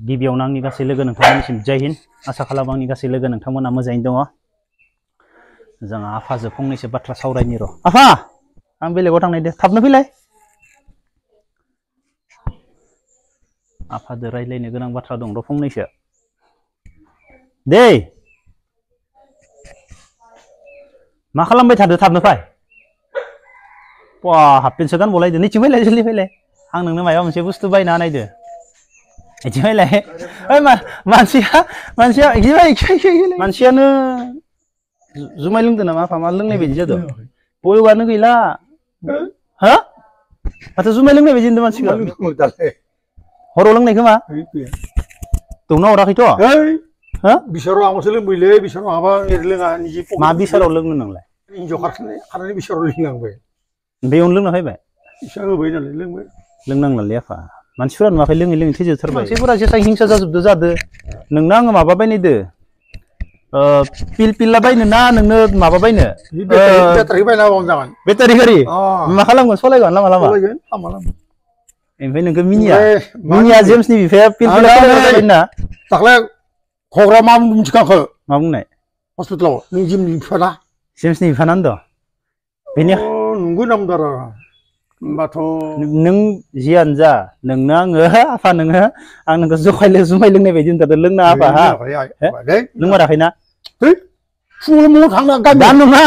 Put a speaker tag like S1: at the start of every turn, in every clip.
S1: गिबियावनो आंनि गासै लोगो नोंथांमोननिसिम जय हिन्द आसा खालामो आंनि गासै लोगो नोंथांमोना मोजाङैनो दङ जोंहा आफाजों फंनैसो बाथ्रा सावरायनि र' आफा आं बेलेगाव थांनाय दे थाबनो फैलाय आफाजों रायज्लायनो गोनां बाथ्रा दं र' फंनैसो दै मा खालामबाय थादो थाबनो फाय बा हाफपेन्टसो गानबावलायदो नैथिं फैलाय सोलि फैलाय आं नोंनो माबा मोनसे बुस्थु बायना नायदो बिदिबाय जुमाय लोंदो नामा फामा लोंनाय बायदि जादों बयगानो गैला हो माथो जुमाय लोंनाय बायदि होनदों मानसिखौ हराव लोंनाय खोमा दौना हराखैथ' हो बिसाराव आंसो लोंबोयोलै बिसाराव हाबा लोङा निजे मा बिसाराव लोंनो नोंलाय हिन्जाव खारनानै खारनानै लोंनांबाय बेयावनो लोंना फैबाय इसा होबाय नालाय लोंबाय लोंनांलालै आफा manchuran ma feleng eleng tije terba ma sibura je sang hingsa jazub dzad nang nang ma ba baini de uh, pil pil la baini na nang na ma ba baini beta beta ri baini ma khalam ko solai ko lama lama emben ng minia minia james ni bi fe pil pil la baini na takla khogra ma mum chika kho ma hospital ning jim ni phana james ni phanando beni oh, nunggu nam darah Batu neng zianza neng nang apa neng ang neng kezo kaila zumai leng neve jin tada leng na apa ha neng mara kaina fuu mu tang na kaina neng na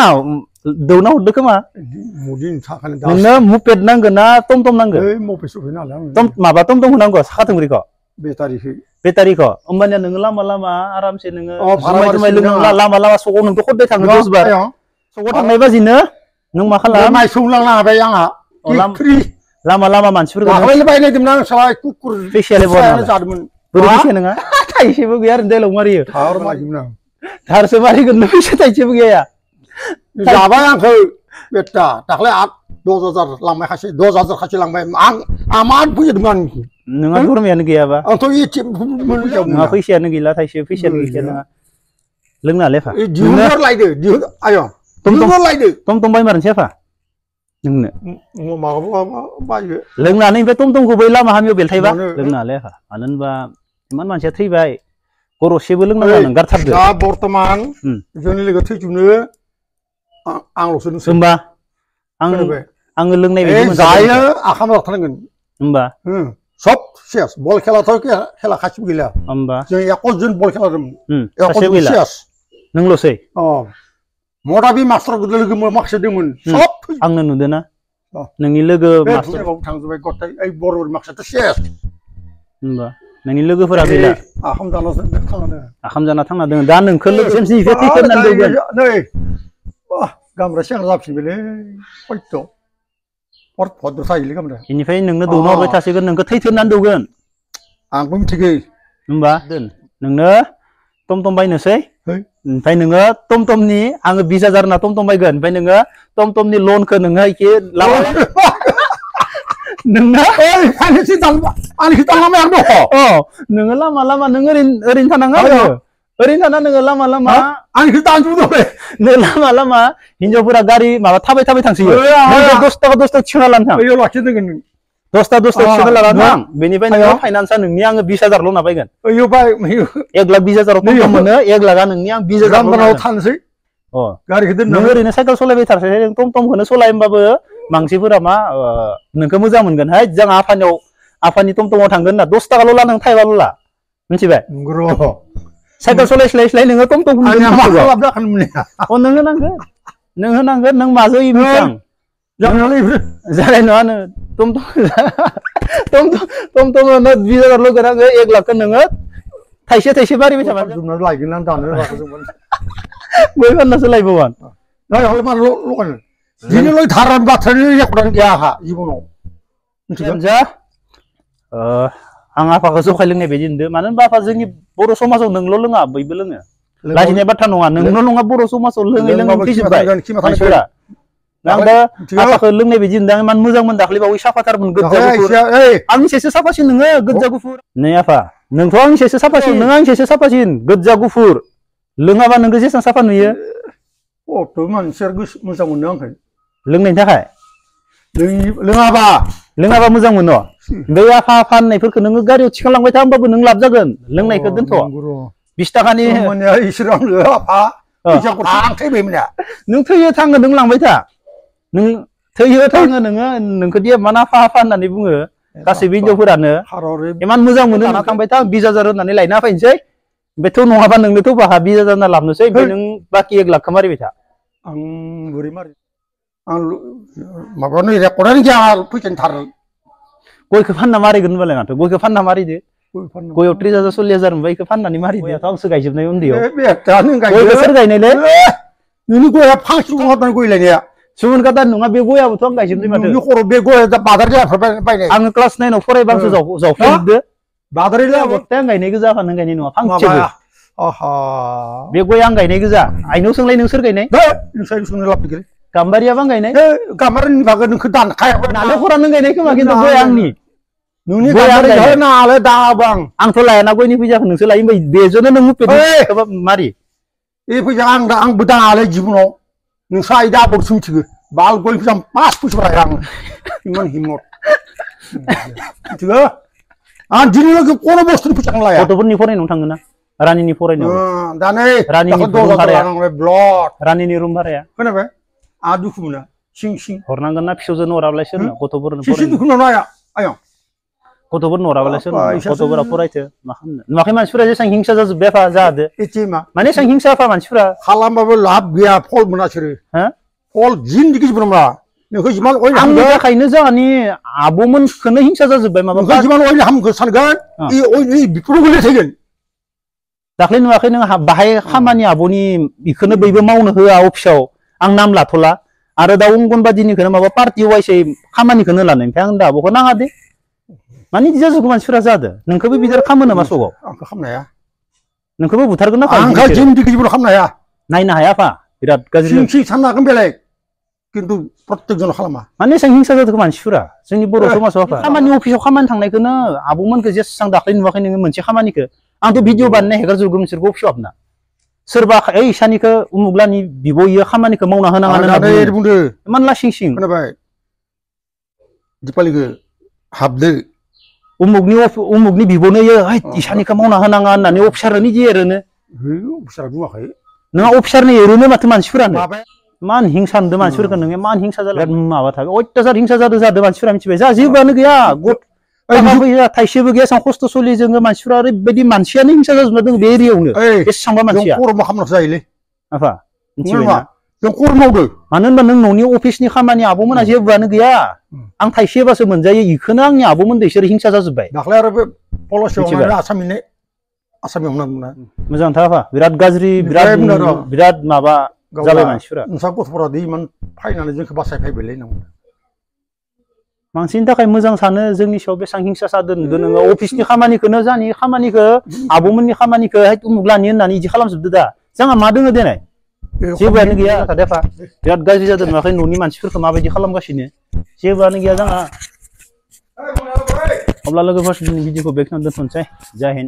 S1: do na udu kama neng na mu ped nang ge na tom tom nang ge mu pesu kaina leng tom ma batom tom hunang ge sa kateng beri ko betari hi betari ko umbanya neng lama lama aram se neng zumai zumai leng neng lama lama so kong neng to kod be tang neng kuzba so kod neng neva zin neng ma kala neng ma isung lang lang be yang ha Lama Lama मानसिफोरखौ हाबायनो बायनायदोंमोन आं साला कुकुर फैसायालाय बरा जादोंमोन बोरै फैसा नङा थाइसेबो गैया आरो दैलाव मारियो थार मारिदोंमोन आं थारसो मारिगोन नों फैसा थाइसेबो गैया जाबाय आंखौ बेटा दाख्लै आठ दस हाजार लांबाय खासे दस हाजार खासे लांबाय आं आमाद फैदोंमोन आं नोंहा गरमायानो गैयाबा आंथ' एटिएम नोंहा फैसायानो गैला थाइसे फैसायानो गैखाया नोंहा लोंनालाय फा दिहुनहरलायदो दिहुन आय' दम दम लायदो दम दम बायमारनोसै आफा Lengna. Mo ma ba ba ba ye. Lengna ni be tum tum gubai la ma hamyo bel thai ba. Lengna le ha. Anan ba man man che thai ba. Koro she bulung na nang gar thar de. Ja bortaman. Joni le gathi chumne. Ang lo sun sun ba. Ang ang lung nei be. Zai a kham lo thang gan. Sun ba. Sop shes bol khela thau ke khela khachim gila. Amba. Jo yakos jun bol khela dum. Yakos shes. Nung lo se. Oh. मदा बे मास्टारखौ लोगो माखासेदोंमोन सब आंनो नुदोंना नोंनि लोगो मास्टाराव थांजोबबाय गथाय ओइ बर' माखासेथ' cess होमबा नोंनि लोगोफोरा गैला आखाम जाना थांना आखाम जाना थांना दङ दा नोंखौ लोगोसिम सिफेथि खालामनानै दोगोन नै गामरा सेंग्रा जाफिनबायलै हयथ' हर फद्र थायोलै गामरा बेनिफ्राय नोंनो दौना हरबाय थासिगोन नोंखौ थैथोरनानै दौगोन आंबो मिथिगौ होमबा दोन नोंनो टम टम बायनोसै Nfai nengga tom tom ni ang bisa jar na tom tom bai gan. Nfai nengga tom tom ni loan ke nengga ike lawan. Nengga. Oi, ane si tang ane si tang lama yang doh. Oh, nengga lama lama nengga rin rin tanang nengga. Rin tanang nengga lama lama. Ane si tang juga be. Nengga lama lama hingga pura gari malah tabe tabe tang siya. Nengga dos tak dos tak cina lantang. Oh, lah cina nengga. Dosta dosta channel lah nang. Benipai nang finansan nengi ang bisa darlo napa ikan? Iyo pai, iyo. Yang lagi bisa darlo pun kamu nih, yang lagi nengi ang bisa darlo. Kamu mau tahan sih? Oh. Gari kita nengi. Nengi ini cycle solai bisa sih. Tom tom kena solai mbak boy. Mangsi pura ma. Neng kamu zaman kan? Hei, jangan apa nyo. Apa nih tom tom mau tanggung nih? Dosta kalau lah neng Thai kalau lah. Mencoba. Enggro. Cycle solai solai solai nengi tom tom. Hanya mau apa? Kamu nih. Oh nengi nengi. Nengi nengi nengi masuk ibu sang. জানো লাগে জানে নহয় ন তুম তুম তুম তুম বিশ হাজার লোক এক লাখ নাইছে থাইছে পারিবি বইমান না লাইব আং আফাকে জোখাই লোনে বেদিন মানে আফা জি বড় সমাজও নল লঙা বইবো লাইনে বার্তা নয় নো নয় বড় সমাজ লিজিবাই आं दा आसाखौ लोंनाय बायदि मोनदां इमान मोजां गुफुर आंनि सेसो साफासिन नोङो गोजा गुफुर नै आफा नोंथ' आंनि सेसो साफासिन नों आंनि सेसो साफासिन गोजा गुफुर लोङाबा नोंखौ जेसां साफा लाभ जागोन नों थै हो थाङो नोङो नोंखौ दिया मा नाफा हाफा होननानै बुङो गासैबो हिनजावफोरानो इमान मोजां मोनो नों थांबाय था बिस हाजार होननानै लायना फैनोसै ओमफ्राय थौ नङाबा नोंनोथ' बाहा बिस हाजार होनना लाबोनोसै ओमफ्राय नों बाखि एक लाखखौ मारिबाय था आं बोरै मारि आं माबानो रेकर्डआनो गैया आंहा फैसानि थार गयखौ फानना मारिगोन होनबालाय माथो गयखौ फानना मारिदो गयाव त्रिस हाजार सल्लिस हाजार मोनबाय बेखौ फाननानै मारिदो आंसो गायजोबनाय उन्दैयाव गयखौ सोर गायनायलै नोंनि गया फांसे दङ गय लायनाया Sumun kata nunga bego ya butuh nggak sih nunga nunga koro bego ya da badar ya fobe bai ne ang klas ne nokore bang eh. zau zau fobe de badar ila butuh nggak ini kiza fana nggak ini nunga pang cebu oh ha bego ya nggak ini kiza ai nung sung lain nung sur gai ne de nung sai nung sung lap gai ne gambar ya bang gai ne eh, gambar ni bagar nung kudan kai nale kura nung gai ne kuma yang ni nung ni gambar ya nale da bang ang tula ya ini pija nung sur lain bai bejo na nung mupi de mari Ipu jangan ang budang ale jumno nung sai da bor bal gol jam pas pus ba iman himot tiga an dini ko kono bostu ya photo ni phone nung thangna rani ni nung ah, dane rani ni room ya blot rani ni room bhara ya kona ba adu sing sing hornangna phisojeno rabla sir gotobor ni sing ya ayo কতবার নরা বলেছে কতবার অপরাইছে নখে মানুষরা যে সংহিংসা যা বেফা যা দে ইতিমা মানে সংহিংসা ফা মানুষরা খালামবাবে লাভ গিয়া ফল মুনাছরে হ্যাঁ ফল জিন দিকি জিবনমরা নখে জিমান ওই আমি দেখাইনে জানি আবু মন খনে হিংসা যা জুবাই মাবা নখে জিমান ওই হামকে সালগান ই ওই ই বিপুর গলে থাকেন দাখলে নখে নং বাহাই খামানি আবুনি ইখনে বৈবে মাউনে হ আ অফিসাও আং নাম লাথলা আর দা উংগন বাদিনি খনে মাবা পার্টি ওয়াইসে খামানি খনে লানে ফ্যাং দা বখ নাঙা দে मानि बिदि जाजोबखो मानसिफोरा जादो नोंखौबो बिदार खामो नामा सगाव आंखौ खामनो हाया नोंखौबो बुथारगोन ना आंखौ जिन्दि जिबन खामनो नायनो हायाफा बिराद गाज्रि हिंसि साननो हागोन बेलेग কিন্তু प्रत्येक खालामा माने जों हिंसा जादों मानसिफोरा जोंनि बर' समाजाव आफा खामानि अफिसाव खामानि थांनायखौनो आब'मोनखौ जेसेबां दाख्लै नुवाखै नोङो मोनसे खामानिखौ आंथ' भिडिअ बानायना हेगारजोबगोन बिसोरखौ अफिसाव हाबना सोरबा ओइ इसानिखौ उमुग्लानि बिब' खामानिखौ मावना होनाङा होनना बुंदो सिं खोनाबाय हाबदो उमुगनि उमुगनि बिब'नो ओइ इसानिखौ मावना होनाङा होननानै अफिसारनि जे ओरैनो अफिसारा बुङाखै नोङा अफिसारनि ओरैनो माथो मानसिफोरानो मान हिंसा नुदों मानसिफोरखौ नोङो मान हिंसा जाला माबा थागोन अत्याचार हिंसा जादों जादों मानसिफोरा मिथिबाय जा जेबोआनो गैया गथ थाइसेबो गैया एसेबां खस्थ' सोलियो जोङो मानसिफोरा ओरैबायदि मानसियानो हिंसा जाजोबना दं बे एरियायावनो बेसेबांबा मानसिया खरम खालामनासो जायोलै आफा मिथिबाय नों खर मावदो मानो होनबा नों न'नि अफिसनि हिंसा जाजोब्बाय दाख्लै आरो बे पलसियाव आसामनिनो आसामनि हमना मोना मानसिनि हिंसा सादों नुदों नोङो खामानिखौनो जानि खामानिखौ आब'मोननि खामानिखौ उमुग लानि होननानै इदि खालामजोबदो दा जोंहा मा दोङो देनाय जेबोआनो गैया सादाफा बिराद गाज्रि जादों नुवाखै न'नि मानसिफोरखौ माबायदि खालामगासिनो जेबोआनो गैया जोंहा अब्ला लोगोफोर दिनै भिडिअखौ बेखिनियाव दोनथ'नोसै जाहिन